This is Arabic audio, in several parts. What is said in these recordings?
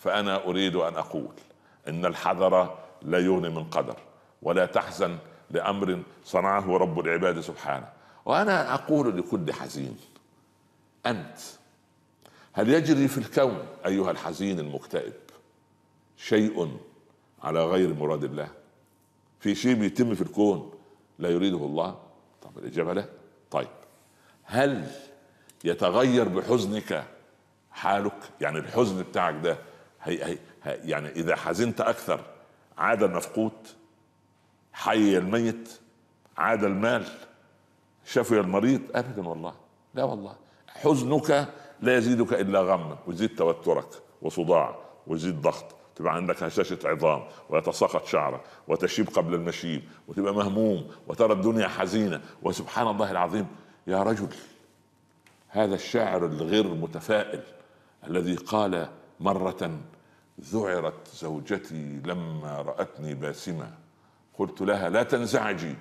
فأنا أريد أن أقول إن الحذر لا يغني من قدر ولا تحزن لأمر صنعه رب العباد سبحانه وأنا أقول لكل حزين أنت هل يجري في الكون أيها الحزين المكتئب شيء على غير مراد الله في شيء بيتم في الكون لا يريده الله طب الإجابة لا طيب هل يتغير بحزنك حالك يعني الحزن بتاعك ده هي هي يعني إذا حزنت أكثر عاد المفقود حي الميت عاد المال شفي المريض أبدا والله لا والله حزنك لا يزيدك إلا غما ويزيد توترك وصداع ويزيد ضغط تبقى عندك هشاشة عظام ويتساقط شعرك وتشيب قبل المشيب وتبقى مهموم وترى الدنيا حزينة وسبحان الله العظيم يا رجل هذا الشاعر الغير متفائل الذي قال مرة ذعرت زوجتي لما رأتني باسمة قلت لها لا تنزعجي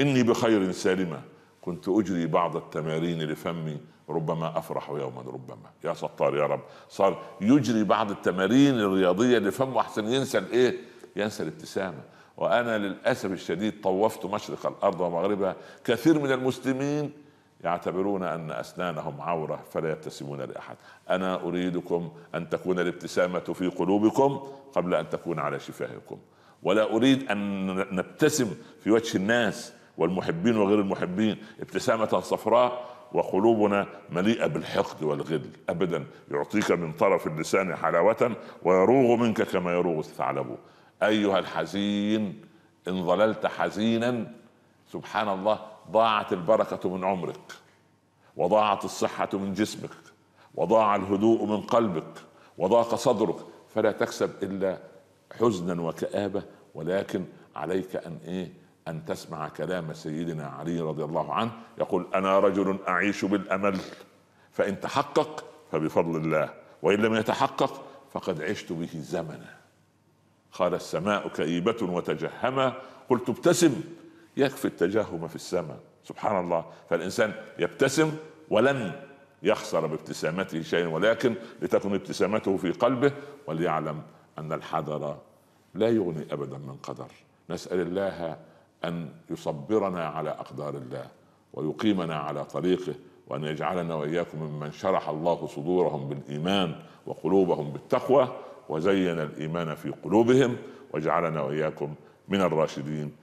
إني بخير سالمة كنت أجري بعض التمارين لفمي ربما أفرح يوما ربما يا ستار يا رب صار يجري بعض التمارين الرياضية لفمه أحسن ينسى الإيه ينسى الابتسامة وأنا للأسف الشديد طوفت مشرق الأرض ومغربها كثير من المسلمين يعتبرون ان اسنانهم عوره فلا يبتسمون لاحد انا اريدكم ان تكون الابتسامه في قلوبكم قبل ان تكون على شفاهكم ولا اريد ان نبتسم في وجه الناس والمحبين وغير المحبين ابتسامه صفراء وقلوبنا مليئه بالحقد والغل ابدا يعطيك من طرف اللسان حلاوه ويروغ منك كما يروغ الثعلب ايها الحزين ان ظللت حزينا سبحان الله ضاعت البركة من عمرك وضاعت الصحة من جسمك وضاع الهدوء من قلبك وضاق صدرك فلا تكسب إلا حزنا وكآبة ولكن عليك أن إيه أن تسمع كلام سيدنا علي رضي الله عنه يقول أنا رجل أعيش بالأمل فإن تحقق فبفضل الله وإن لم يتحقق فقد عشت به زمنا قال السماء كئيبة وتجهما قلت ابتسم يكفي التجهم في السماء سبحان الله فالإنسان يبتسم ولن يخسر بابتسامته شيئا ولكن لتكن ابتسامته في قلبه وليعلم أن الحذر لا يغني أبدا من قدر نسأل الله أن يصبرنا على أقدار الله ويقيمنا على طريقه وأن يجعلنا وإياكم ممن شرح الله صدورهم بالإيمان وقلوبهم بالتقوى وزين الإيمان في قلوبهم وجعلنا وإياكم من الراشدين